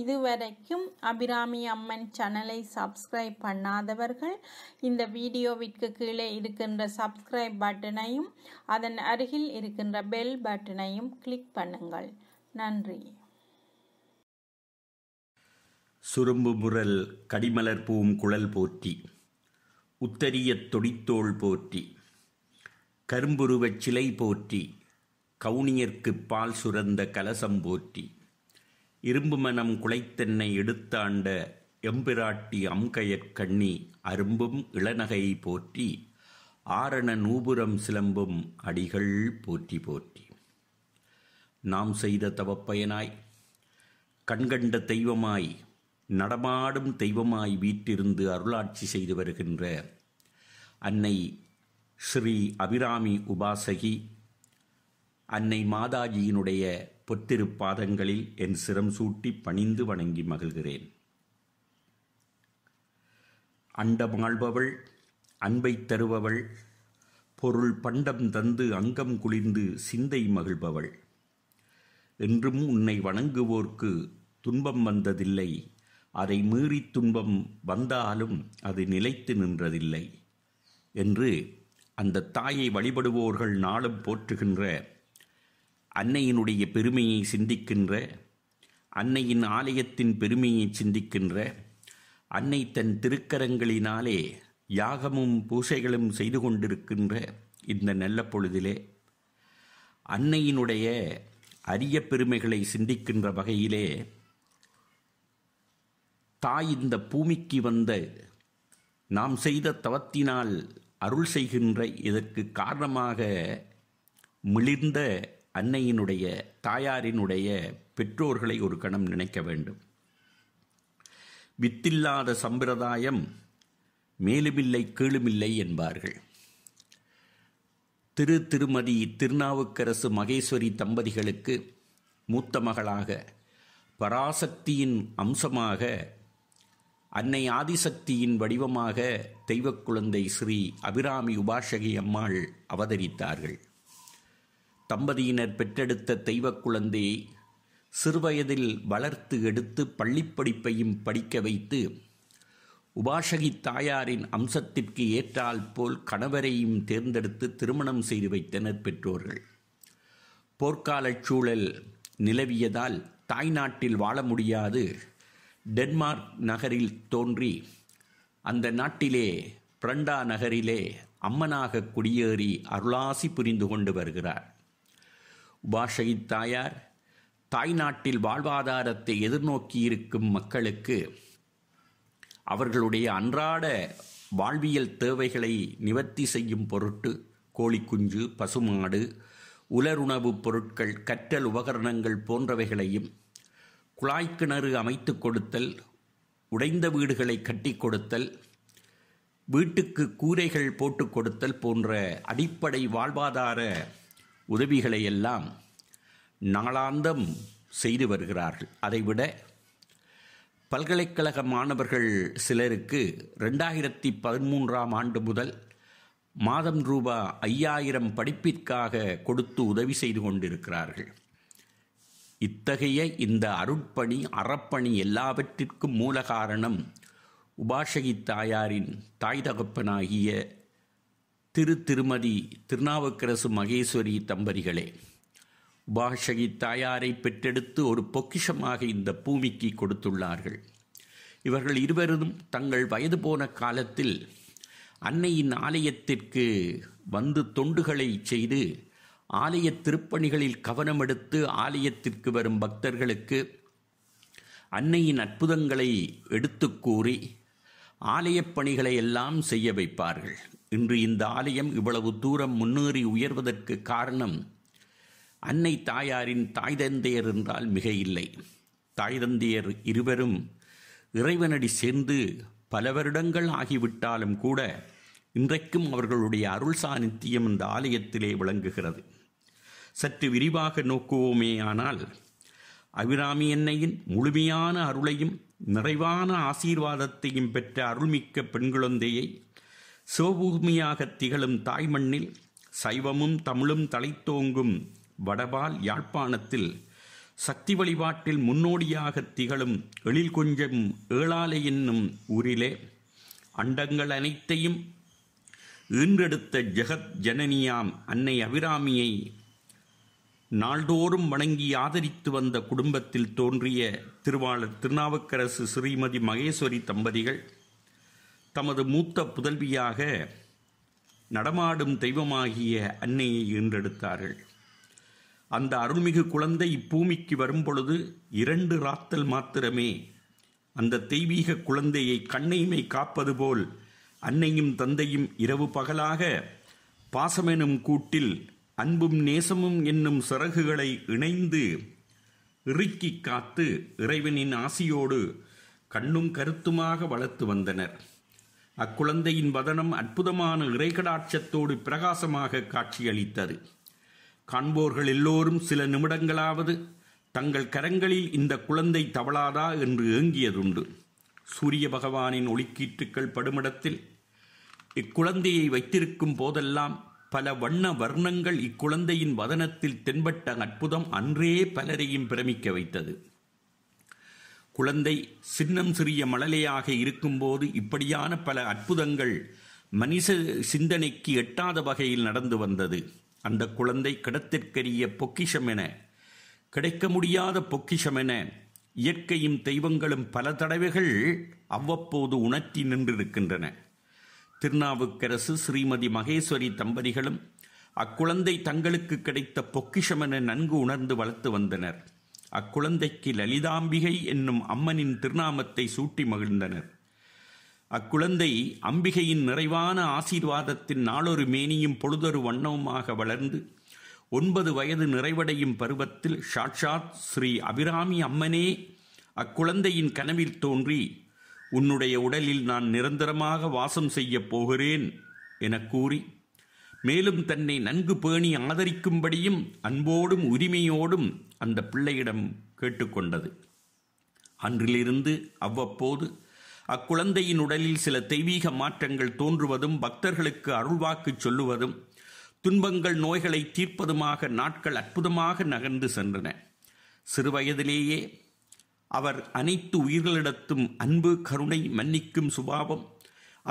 இதுவரைக்கும் அபிராமி அம்மன் சேனலை சப்ஸ்கிரைப் பண்ணாதவர்கள் இந்த வீடியோவிற்கு கீழே இருக்கின்ற சப்ஸ்கிரைப் பட்டனையும் அதன் அருகில் இருக்கின்ற பெல் பட்டனையும் கிளிக் பண்ணுங்கள் நன்றி சுரும்பு முரல் கடிமலர் பூம் குழல் போற்றி உத்தரிய தொடித்தோள் போற்றி கரும்புருவச் சிலை போற்றி கவுனியர்க்கு பால் சுரந்த கலசம் போற்றி இரும்பு மனம் குலைத்தென்னை எடுத்தாண்ட எம்பிராட்டி அம்கயற்கண்ணி அரும்பும் இளநகை போற்றி ஆரண நூபுரம் சிலம்பும் அடிகள் போற்றி போற்றி நாம் செய்த தவப்பயனாய் கண்கண்ட தெய்வமாய் நடமாடும் தெய்வமாய் வீட்டிருந்து அருளாட்சி செய்து வருகின்ற அன்னை ஸ்ரீ அபிராமி உபாசகி அன்னை மாதாஜியினுடைய பொத்திருப்பாதங்களில் என் சிரம் சூட்டி பணிந்து வணங்கி மகிழ்கிறேன் அண்டமாழ்பவள் அன்பை தருபவள் பொருள் பண்டம் தந்து அங்கம் குளிர்ந்து சிந்தை மகிழ்பவள் என்றும் உன்னை வணங்குவோர்க்கு துன்பம் வந்ததில்லை அதை மீறி துன்பம் வந்தாலும் அது நிலைத்து நின்றதில்லை என்று அந்த தாயை வழிபடுவோர்கள் நாளும் போற்றுகின்ற அன்னையினுடைய பெருமையை சிந்திக்கின்ற அன்னையின் ஆலயத்தின் பெருமையை சிந்திக்கின்ற அன்னை தன் திருக்கரங்களினாலே யாகமும் பூசைகளும் செய்து கொண்டிருக்கின்ற இந்த நல்ல பொழுதிலே அன்னையினுடைய அரிய பெருமைகளை சிந்திக்கின்ற வகையிலே தாய் இந்த பூமிக்கு வந்த நாம் செய்த தவத்தினால் அருள் செய்கின்ற இதற்கு காரணமாக மிளிர்ந்த அன்னையினுடைய தாயாரினுடைய பெற்றோர்களை ஒரு கணம் நினைக்க வேண்டும் வித்தில்லாத சம்பிரதாயம் மேலுமில்லை கீழுமில்லை என்பார்கள் திரு திருமதி திருநாவுக்கரசு மகேஸ்வரி தம்பதிகளுக்கு மூத்த மகளாக பராசக்தியின் அம்சமாக அன்னை ஆதிசக்தியின் வடிவமாக தெய்வக்குழந்தை ஸ்ரீ அபிராமி உபாஷகி அம்மாள் அவதரித்தார்கள் தம்பதியினர் பெற்றெடுத்த தெய்வ குழந்தையை சிறுவயதில் வளர்த்து எடுத்து பள்ளிப்படிப்பையும் படிக்க வைத்து உபாஷகி தாயாரின் அம்சத்திற்கு ஏற்றால் போல் கணவரையும் தேர்ந்தெடுத்து திருமணம் செய்து வைத்தனர் பெற்றோர்கள் போர்க்காலச் சூழல் நிலவியதால் தாய் நாட்டில் வாழ முடியாது டென்மார்க் நகரில் தோன்றி அந்த நாட்டிலே பிரண்டா நகரிலே அம்மனாக குடியேறி அருளாசி புரிந்து கொண்டு வருகிறார் உபாஷகி தாயார் தாய்நாட்டில் வாழ்வாதாரத்தை எதிர்நோக்கியிருக்கும் மக்களுக்கு அவர்களுடைய அன்றாட வாழ்வியல் தேவைகளை நிவர்த்தி செய்யும் பொருட்டு கோழிக்குஞ்சு பசுமாடு உலருணவுப் பொருட்கள் கற்றல் உபகரணங்கள் போன்றவைகளையும் குழாய்க்கிணறு அமைத்து கொடுத்தல் உடைந்த வீடுகளை கட்டி கொடுத்தல் வீட்டுக்கு கூரைகள் போட்டு கொடுத்தல் போன்ற அடிப்படை வாழ்வாதார உதவிகளை எல்லாம் நாளாந்தம் செய்து வருகிறார்கள் அதைவிட பல்கலைக்கழக மாணவர்கள் சிலருக்கு ரெண்டாயிரத்தி பதிமூன்றாம் ஆண்டு முதல் மாதம் ரூபா ஐயாயிரம் படிப்பிற்காக கொடுத்து உதவி செய்து கொண்டிருக்கிறார்கள் இத்தகைய இந்த அருட்பணி அறப்பணி எல்லாவற்றிற்கும் மூல காரணம் உபாஷகி தாயாரின் தாய் தகப்பனாகிய திரு திருமதி திருநாவுக்கரசு மகேஸ்வரி தம்பதிகளே பாஷகி தாயாரை பெற்றெடுத்து ஒரு பொக்கிஷமாக இந்த பூமிக்கு கொடுத்துள்ளார்கள் இவர்கள் இருவரும் தங்கள் வயது போன காலத்தில் அன்னையின் ஆலயத்திற்கு வந்து தொண்டுகளை செய்து ஆலய திருப்பணிகளில் கவனம் எடுத்து ஆலயத்திற்கு வரும் பக்தர்களுக்கு அன்னையின் அற்புதங்களை எடுத்து கூறி ஆலயப் பணிகளை எல்லாம் செய்ய வைப்பார்கள் இன்று இந்த ஆலயம் இவ்வளவு தூரம் முன்னேறி உயர்வதற்கு காரணம் அன்னை தாயாரின் தாய் தந்தையர் என்றால் மிக இல்லை தாய் தந்தையர் இருவரும் இறைவனடி சேர்ந்து பல வருடங்கள் ஆகிவிட்டாலும் கூட இன்றைக்கும் அவர்களுடைய அருள் சாநித்தியம் இந்த ஆலயத்திலே விளங்குகிறது சற்று விரிவாக நோக்குவோமே ஆனால் அபிராமி என்னையின் முழுமையான அருளையும் நிறைவான ஆசீர்வாதத்தையும் பெற்ற அருள்மிக்க பெண்குழந்தையை சிவபூமியாக திகழும் தாய்மண்ணில் சைவமும் தமிழும் தலைத்தோங்கும் வடபால் யாழ்ப்பாணத்தில் சக்தி வழிபாட்டில் முன்னோடியாகத் திகழும் எழில் கொஞ்சம் ஏழாலை என்னும் ஊரிலே அண்டங்கள் அனைத்தையும் ஈன்றெடுத்த ஜெகத் ஜனனியாம் அன்னை அபிராமியை நாள்தோறும் வணங்கி ஆதரித்து வந்த குடும்பத்தில் தோன்றிய திருவாளர் திருநாவுக்கரசு ஸ்ரீமதி மகேஸ்வரி தம்பதிகள் தமது மூத்த புதல்வியாக நடமாடும் தெய்வமாகிய அன்னையை ஈன்றெடுத்தார்கள் அந்த அருள்மிகு குழந்தை இப்பூமிக்கு வரும்பொழுது இரண்டு ராத்தல் மாத்திரமே அந்த தெய்வீக குழந்தையை கண்ணையுமை காப்பது போல் அன்னையும் தந்தையும் இரவு பகலாக பாசமெனும் கூட்டில் அன்பும் நேசமும் என்னும் சிறகுகளை இணைந்து இறுக்கி காத்து இறைவனின் ஆசியோடு கண்ணும் கருத்துமாக வளர்த்து வந்தனர் அக்குழந்தையின் வதனம் அற்புதமான இறைகடாட்சத்தோடு பிரகாசமாக காட்சியளித்தது காண்போர்கள் எல்லோரும் சில நிமிடங்களாவது தங்கள் கரங்களில் இந்த குழந்தை தவளாதா என்று ஏங்கியதுண்டு சூரிய பகவானின் ஒளிக்கீற்றுக்கள் படுமிடத்தில் இக்குழந்தையை வைத்திருக்கும் போதெல்லாம் பல வண்ண வர்ணங்கள் இக்குழந்தையின் வதனத்தில் தென்பட்ட அற்புதம் அன்றே பலரையும் பிரமிக்க வைத்தது குழந்தை சின்னம் சிறிய மழலையாக இருக்கும்போது இப்படியான பல அற்புதங்கள் மனித சிந்தனைக்கு எட்டாத வகையில் நடந்து வந்தது அந்த குழந்தை கிடத்திற்கரிய பொக்கிஷம் என கிடைக்க முடியாத பொக்கிஷம் என இயற்கையும் தெய்வங்களும் பல தடவைகள் அவ்வப்போது உணர்த்தி நின்றிருக்கின்றன திருநாவுக்கரசு ஸ்ரீமதி மகேஸ்வரி தம்பதிகளும் அக்குழந்தை தங்களுக்கு கிடைத்த பொக்கிஷமென நன்கு உணர்ந்து வளர்த்து வந்தனர் அக்குழந்தைக்கு லலிதாம்பிகை என்னும் அம்மனின் திருநாமத்தை சூட்டி மகிழ்ந்தனர் அக்குழந்தை அம்பிகையின் நிறைவான ஆசீர்வாதத்தின் நாளொரு மேனியும் பொழுதொரு வண்ணவுமாக வளர்ந்து ஒன்பது வயது நிறைவடையும் பருவத்தில் ஷாட்சாத் ஸ்ரீ அபிராமி அம்மனே அக்குழந்தையின் கனவில் தோன்றி உன்னுடைய உடலில் நான் நிரந்தரமாக வாசம் செய்யப் போகிறேன் எனக் கூறி மேலும் தன்னை நன்கு பேணி ஆதரிக்கும்படியும் அன்போடும் உரிமையோடும் அந்த பிள்ளையிடம் கேட்டுக்கொண்டது அன்றிலிருந்து அவ்வப்போது அக்குழந்தையின் உடலில் சில தெய்வீக மாற்றங்கள் தோன்றுவதும் பக்தர்களுக்கு அருள்வாக்கு சொல்லுவதும் துன்பங்கள் நோய்களை தீர்ப்பதுமாக நாட்கள் அற்புதமாக நகர்ந்து சென்றன சிறுவயதிலேயே அவர் அனைத்து உயிர்களிடத்தும் அன்பு கருணை மன்னிக்கும் சுபாவம்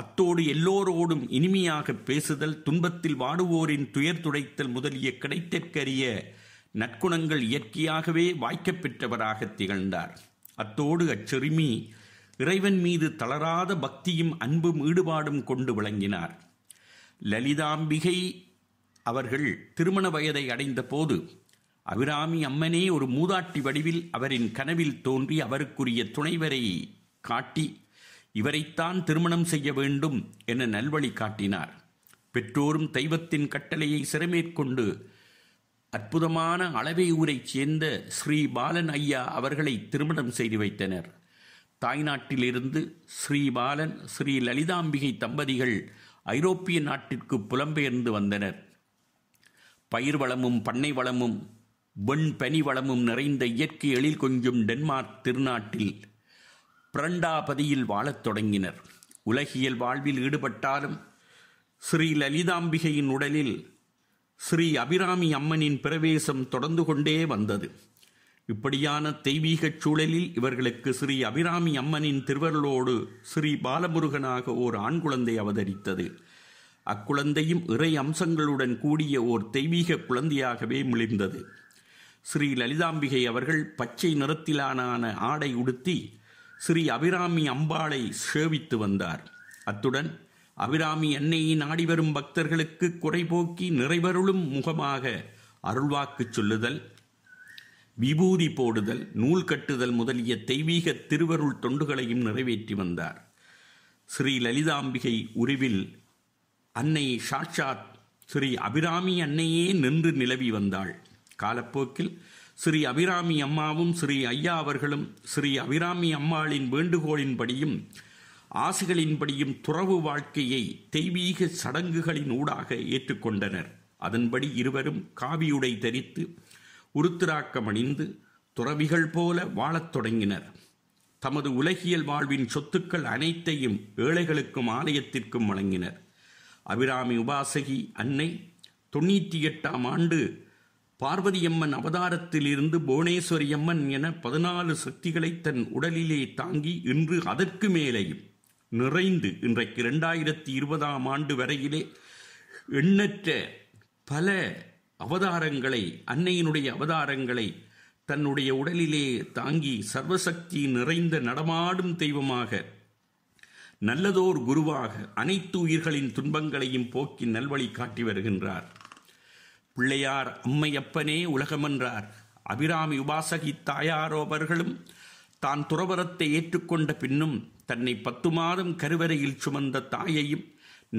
அத்தோடு எல்லோரோடும் இனிமையாக பேசுதல் துன்பத்தில் வாடுவோரின் துயர் துடைத்தல் முதலிய கிடைத்தற்கரிய நற்குணங்கள் இயற்கையாகவே பெற்றவராக திகழ்ந்தார் அத்தோடு அச்சிறுமி இறைவன் மீது தளராத பக்தியும் அன்பும் ஈடுபாடும் கொண்டு விளங்கினார் லலிதாம்பிகை அவர்கள் திருமண வயதை அடைந்த போது அபிராமி அம்மனே ஒரு மூதாட்டி வடிவில் அவரின் கனவில் தோன்றி அவருக்குரிய துணைவரை காட்டி இவரைத்தான் திருமணம் செய்ய வேண்டும் என நல்வழி காட்டினார் பெற்றோரும் தெய்வத்தின் கட்டளையை சிறமேற்கொண்டு அற்புதமான அளவையூரைச் சேர்ந்த ஸ்ரீ பாலன் ஐயா அவர்களை திருமணம் செய்து வைத்தனர் தாய்நாட்டிலிருந்து ஸ்ரீ பாலன் ஸ்ரீ லலிதாம்பிகை தம்பதிகள் ஐரோப்பிய நாட்டிற்கு புலம்பெயர்ந்து வந்தனர் பயிர் வளமும் பண்ணை வளமும் வெண் பனி வளமும் நிறைந்த இயற்கை எழில் கொஞ்சும் டென்மார்க் திருநாட்டில் பிரண்டாபதியில் வாழத் தொடங்கினர் உலகியல் வாழ்வில் ஈடுபட்டாலும் ஸ்ரீ லலிதாம்பிகையின் உடலில் ஸ்ரீ அபிராமி அம்மனின் பிரவேசம் தொடர்ந்து கொண்டே வந்தது இப்படியான தெய்வீகச் சூழலில் இவர்களுக்கு ஸ்ரீ அபிராமி அம்மனின் திருவருளோடு ஸ்ரீ பாலமுருகனாக ஓர் ஆண் குழந்தை அவதரித்தது அக்குழந்தையும் இறை அம்சங்களுடன் கூடிய ஓர் தெய்வீக குழந்தையாகவே மிளிர்ந்தது ஸ்ரீ லலிதாம்பிகை அவர்கள் பச்சை நிறத்திலான ஆடை உடுத்தி ஸ்ரீ அபிராமி அம்பாளை சேவித்து வந்தார் அத்துடன் அபிராமி அன்னையை நாடி வரும் பக்தர்களுக்கு குறைபோக்கி நிறைவருளும் முகமாக அருள்வாக்கு சொல்லுதல் விபூதி போடுதல் நூல் கட்டுதல் முதலிய தெய்வீக திருவருள் தொண்டுகளையும் நிறைவேற்றி வந்தார் ஸ்ரீ லலிதாம்பிகை உருவில் அன்னை சாட்சாத் ஸ்ரீ அபிராமி அன்னையே நின்று நிலவி வந்தாள் காலப்போக்கில் ஸ்ரீ அபிராமி அம்மாவும் ஸ்ரீ ஐயா அவர்களும் ஸ்ரீ அபிராமி அம்மாளின் வேண்டுகோளின்படியும் ஆசைகளின்படியும் துறவு வாழ்க்கையை தெய்வீக சடங்குகளின் ஊடாக ஏற்றுக்கொண்டனர் அதன்படி இருவரும் காவியுடை தரித்து உருத்திராக்கம் அணிந்து துறவிகள் போல வாழத் தொடங்கினர் தமது உலகியல் வாழ்வின் சொத்துக்கள் அனைத்தையும் ஏழைகளுக்கும் ஆலயத்திற்கும் வழங்கினர் அபிராமி உபாசகி அன்னை தொண்ணூற்றி எட்டாம் ஆண்டு பார்வதியம்மன் அவதாரத்திலிருந்து புவனேஸ்வரியம்மன் என பதினாலு சக்திகளை தன் உடலிலே தாங்கி இன்று அதற்கு மேலேயும் நிறைந்து இன்றைக்கு இரண்டாயிரத்தி இருபதாம் ஆண்டு வரையிலே எண்ணற்ற பல அவதாரங்களை அன்னையினுடைய அவதாரங்களை தன்னுடைய உடலிலே தாங்கி சர்வசக்தி நிறைந்த நடமாடும் தெய்வமாக நல்லதோர் குருவாக அனைத்து உயிர்களின் துன்பங்களையும் போக்கி நல்வழி காட்டி வருகின்றார் பிள்ளையார் அம்மையப்பனே உலகமென்றார் அபிராமி உபாசகி தாயாரோவர்களும் தான் துறவரத்தை ஏற்றுக்கொண்ட பின்னும் தன்னை பத்து மாதம் கருவறையில் சுமந்த தாயையும்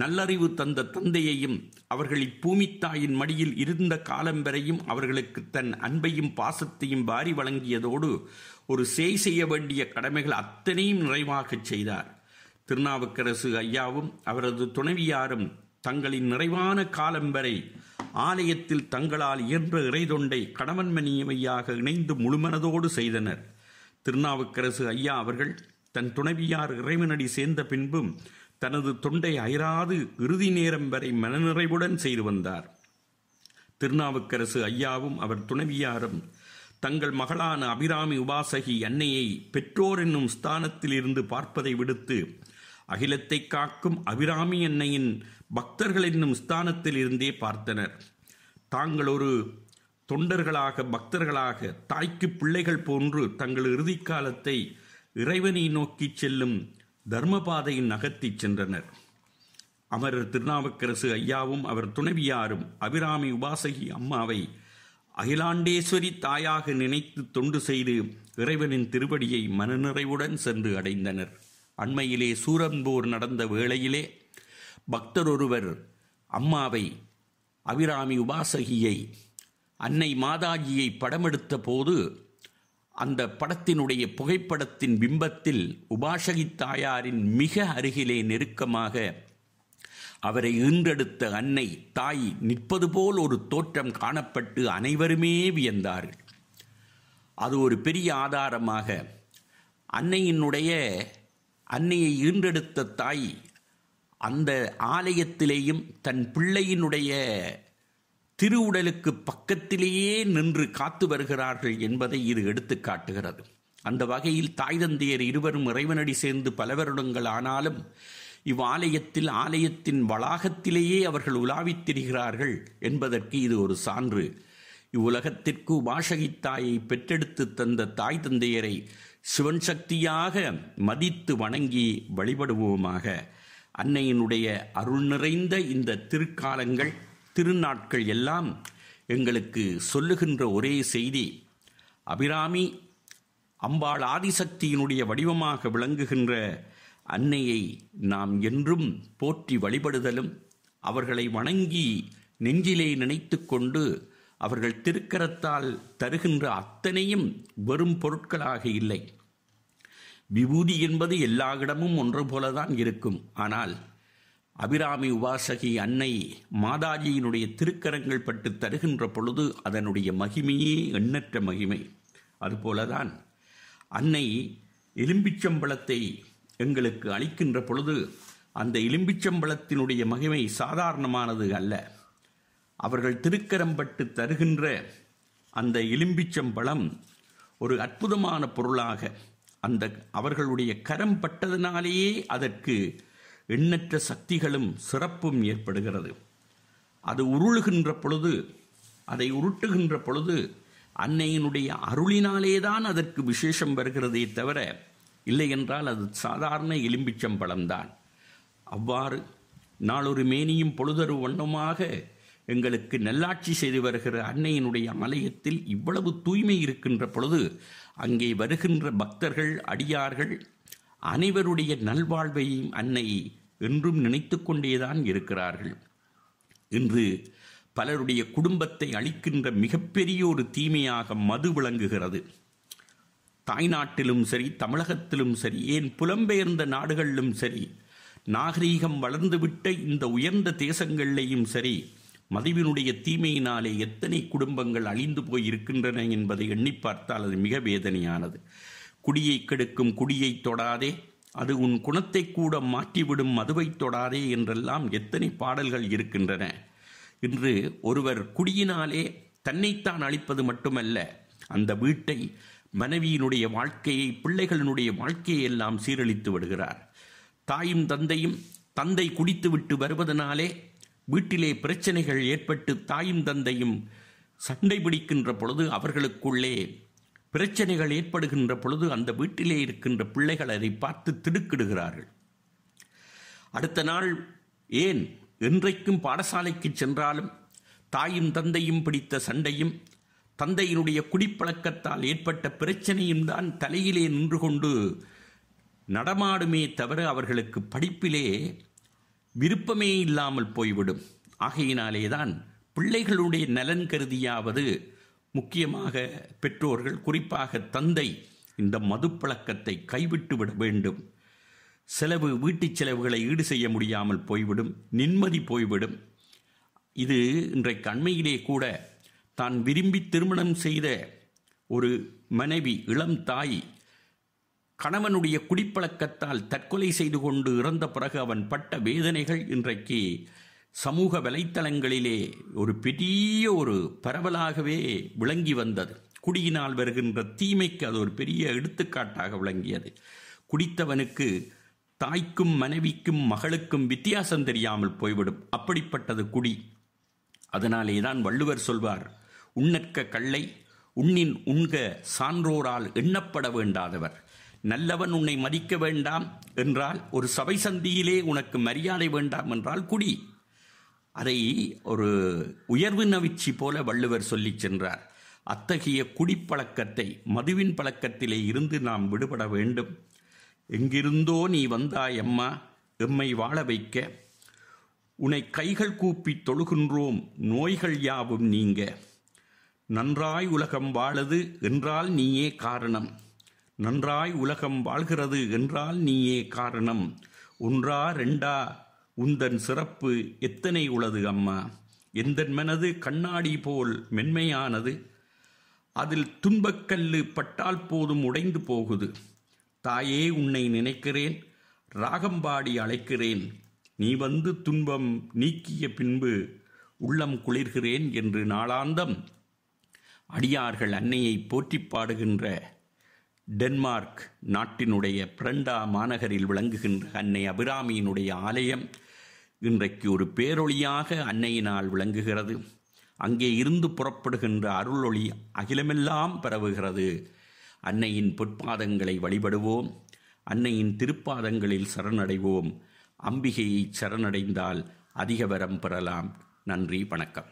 நல்லறிவு தந்த தந்தையையும் அவர்கள் இப்பூமித்தாயின் மடியில் இருந்த காலம் வரையும் அவர்களுக்கு தன் அன்பையும் பாசத்தையும் வாரி வழங்கியதோடு ஒரு சேய் செய்ய வேண்டிய கடமைகள் அத்தனையும் நிறைவாகச் செய்தார் திருநாவுக்கரசு ஐயாவும் அவரது துணைவியாரும் தங்களின் நிறைவான காலம் வரை ஆலயத்தில் தங்களால் இயன்ற இறைதொண்டை கடவன்மணியமையாக இணைந்து முழுமனதோடு செய்தனர் திருநாவுக்கரசு ஐயா அவர்கள் தன் துணைவியார் இறைவனடி சேர்ந்த பின்பும் தனது தொண்டை அயராது இறுதி நேரம் வரை மனநிறைவுடன் செய்து வந்தார் திருநாவுக்கரசு ஐயாவும் அவர் துணைவியாரும் தங்கள் மகளான அபிராமி உபாசகி அன்னையை பெற்றோர் என்னும் ஸ்தானத்தில் இருந்து பார்ப்பதை விடுத்து அகிலத்தை காக்கும் அபிராமி அன்னையின் பக்தர்கள் என்னும் ஸ்தானத்தில் இருந்தே பார்த்தனர் தாங்கள் ஒரு தொண்டர்களாக பக்தர்களாக தாய்க்கு பிள்ளைகள் போன்று தங்கள் இறுதி காலத்தை இறைவனை நோக்கி செல்லும் தர்மபாதையில் நகர்த்தி சென்றனர் அமரர் திருநாவுக்கரசு ஐயாவும் அவர் துணைவியாரும் அபிராமி உபாசகி அம்மாவை அகிலாண்டேஸ்வரி தாயாக நினைத்து தொண்டு செய்து இறைவனின் திருவடியை மனநிறைவுடன் சென்று அடைந்தனர் அண்மையிலே சூரன்போர் நடந்த வேளையிலே பக்தர் ஒருவர் அம்மாவை அபிராமி உபாசகியை அன்னை மாதாஜியை படமெடுத்த போது அந்த படத்தினுடைய புகைப்படத்தின் பிம்பத்தில் உபாஷகி தாயாரின் மிக அருகிலே நெருக்கமாக அவரை ஈன்றெடுத்த அன்னை தாய் நிற்பது போல் ஒரு தோற்றம் காணப்பட்டு அனைவருமே வியந்தார்கள் அது ஒரு பெரிய ஆதாரமாக அன்னையினுடைய அன்னையை ஈன்றெடுத்த தாய் அந்த ஆலயத்திலேயும் தன் பிள்ளையினுடைய திருவுடலுக்கு பக்கத்திலேயே நின்று காத்து வருகிறார்கள் என்பதை இது எடுத்து காட்டுகிறது அந்த வகையில் தாய் தந்தையர் இருவரும் இறைவனடி சேர்ந்து பல வருடங்கள் ஆனாலும் இவ்வாலயத்தில் ஆலயத்தின் வளாகத்திலேயே அவர்கள் உலாவித் திரிகிறார்கள் என்பதற்கு இது ஒரு சான்று இவ்வுலகத்திற்கு தாயை பெற்றெடுத்து தந்த தாய் தந்தையரை சிவன் சக்தியாக மதித்து வணங்கி வழிபடுவோமாக அன்னையினுடைய அருள் நிறைந்த இந்த திருக்காலங்கள் திருநாட்கள் எல்லாம் எங்களுக்கு சொல்லுகின்ற ஒரே செய்தி அபிராமி அம்பாள் ஆதிசக்தியினுடைய வடிவமாக விளங்குகின்ற அன்னையை நாம் என்றும் போற்றி வழிபடுதலும் அவர்களை வணங்கி நெஞ்சிலே நினைத்து கொண்டு அவர்கள் திருக்கரத்தால் தருகின்ற அத்தனையும் வெறும் பொருட்களாக இல்லை விபூதி என்பது எல்லா இடமும் ஒன்று போலதான் இருக்கும் ஆனால் அபிராமி உபாசகி அன்னை மாதாஜியினுடைய திருக்கரங்கள் பட்டு தருகின்ற பொழுது அதனுடைய மகிமையே எண்ணற்ற மகிமை அதுபோலதான் அன்னை எலும்பிச்சம்பளத்தை எங்களுக்கு அளிக்கின்ற பொழுது அந்த எலும்பிச்சம்பளத்தினுடைய மகிமை சாதாரணமானது அல்ல அவர்கள் திருக்கரம்பட்டு தருகின்ற அந்த எலும்பிச்சம்பளம் ஒரு அற்புதமான பொருளாக அந்த அவர்களுடைய கரம் பட்டதினாலேயே அதற்கு எண்ணற்ற சக்திகளும் சிறப்பும் ஏற்படுகிறது அது உருளுகின்ற பொழுது அதை உருட்டுகின்ற பொழுது அன்னையினுடைய அருளினாலேதான் அதற்கு விசேஷம் வருகிறதே தவிர இல்லை என்றால் அது சாதாரண எலும்பிச்சம்பழம்தான் அவ்வாறு நாளொரு மேனியும் பொழுதொரு வண்ணமாக எங்களுக்கு நல்லாட்சி செய்து வருகிற அன்னையினுடைய ஆலயத்தில் இவ்வளவு தூய்மை இருக்கின்ற பொழுது அங்கே வருகின்ற பக்தர்கள் அடியார்கள் அனைவருடைய நல்வாழ்வையும் அன்னை என்றும் நினைத்து கொண்டேதான் இருக்கிறார்கள் இன்று பலருடைய குடும்பத்தை அளிக்கின்ற மிகப்பெரிய ஒரு தீமையாக மது விளங்குகிறது தாய்நாட்டிலும் சரி தமிழகத்திலும் சரி ஏன் புலம்பெயர்ந்த நாடுகளிலும் சரி நாகரீகம் வளர்ந்துவிட்ட இந்த உயர்ந்த தேசங்களிலேயும் சரி மதுவினுடைய தீமையினாலே எத்தனை குடும்பங்கள் அழிந்து போயிருக்கின்றன என்பதை எண்ணி பார்த்தால் அது மிக வேதனையானது குடியை கெடுக்கும் குடியை தொடாதே அது உன் குணத்தை கூட மாற்றிவிடும் மதுவை தொடாதே என்றெல்லாம் எத்தனை பாடல்கள் இருக்கின்றன இன்று ஒருவர் குடியினாலே தன்னைத்தான் அழிப்பது மட்டுமல்ல அந்த வீட்டை மனைவியினுடைய வாழ்க்கையை பிள்ளைகளினுடைய வாழ்க்கையை எல்லாம் சீரழித்து விடுகிறார் தாயும் தந்தையும் தந்தை குடித்துவிட்டு வருவதனாலே வீட்டிலே பிரச்சனைகள் ஏற்பட்டு தாயும் தந்தையும் சண்டை பிடிக்கின்ற பொழுது அவர்களுக்குள்ளே பிரச்சனைகள் ஏற்படுகின்ற பொழுது அந்த வீட்டிலே இருக்கின்ற பிள்ளைகள் அதை பார்த்து திடுக்கிடுகிறார்கள் அடுத்த நாள் ஏன் என்றைக்கும் பாடசாலைக்கு சென்றாலும் தாயும் தந்தையும் பிடித்த சண்டையும் தந்தையினுடைய குடிப்பழக்கத்தால் ஏற்பட்ட பிரச்சனையும் தான் தலையிலே நின்று கொண்டு நடமாடுமே தவிர அவர்களுக்கு படிப்பிலே விருப்பமே இல்லாமல் போய்விடும் ஆகையினாலேதான் பிள்ளைகளுடைய நலன் கருதியாவது முக்கியமாக பெற்றோர்கள் குறிப்பாக தந்தை இந்த மது பழக்கத்தை கைவிட்டு விட வேண்டும் செலவு வீட்டுச் செலவுகளை ஈடு செய்ய முடியாமல் போய்விடும் நிம்மதி போய்விடும் இது இன்றைக்கு அண்மையிலே கூட தான் விரும்பி திருமணம் செய்த ஒரு மனைவி இளம் தாய் கணவனுடைய குடிப்பழக்கத்தால் தற்கொலை செய்து கொண்டு இறந்த பிறகு அவன் பட்ட வேதனைகள் இன்றைக்கு சமூக வலைத்தளங்களிலே ஒரு பெரிய ஒரு பரவலாகவே விளங்கி வந்தது குடியினால் வருகின்ற தீமைக்கு அது ஒரு பெரிய எடுத்துக்காட்டாக விளங்கியது குடித்தவனுக்கு தாய்க்கும் மனைவிக்கும் மகளுக்கும் வித்தியாசம் தெரியாமல் போய்விடும் அப்படிப்பட்டது குடி அதனாலே தான் வள்ளுவர் சொல்வார் உண்ணற்க கள்ளை உண்ணின் உண்க சான்றோரால் எண்ணப்பட வேண்டாதவர் நல்லவன் உன்னை மதிக்க வேண்டாம் என்றால் ஒரு சபை சந்தியிலே உனக்கு மரியாதை வேண்டாம் என்றால் குடி அதை ஒரு உயர்வு நவிச்சி போல வள்ளுவர் சொல்லி சென்றார் அத்தகைய குடிப்பழக்கத்தை மதுவின் பழக்கத்திலே இருந்து நாம் விடுபட வேண்டும் எங்கிருந்தோ நீ வந்தாய் அம்மா எம்மை வாழ வைக்க உனை கைகள் கூப்பி தொழுகின்றோம் நோய்கள் யாவும் நீங்க நன்றாய் உலகம் வாழது என்றால் நீயே காரணம் நன்றாய் உலகம் வாழ்கிறது என்றால் நீயே காரணம் ஒன்றா ரெண்டா உந்தன் சிறப்பு எத்தனை உளது அம்மா எந்த மனது கண்ணாடி போல் மென்மையானது அதில் துன்பக்கல்லு பட்டால் போதும் உடைந்து போகுது தாயே உன்னை நினைக்கிறேன் ராகம்பாடி அழைக்கிறேன் நீ வந்து துன்பம் நீக்கிய பின்பு உள்ளம் குளிர்கிறேன் என்று நாளாந்தம் அடியார்கள் அன்னையை போற்றி பாடுகின்ற டென்மார்க் நாட்டினுடைய பிரண்டா மாநகரில் விளங்குகின்ற அன்னை அபிராமியினுடைய ஆலயம் இன்றைக்கு ஒரு பேரொழியாக அன்னையினால் விளங்குகிறது அங்கே இருந்து புறப்படுகின்ற அருளொளி அகிலமெல்லாம் பரவுகிறது அன்னையின் பொற்பாதங்களை வழிபடுவோம் அன்னையின் திருப்பாதங்களில் சரணடைவோம் அம்பிகையை சரணடைந்தால் அதிக வரம் பெறலாம் நன்றி வணக்கம்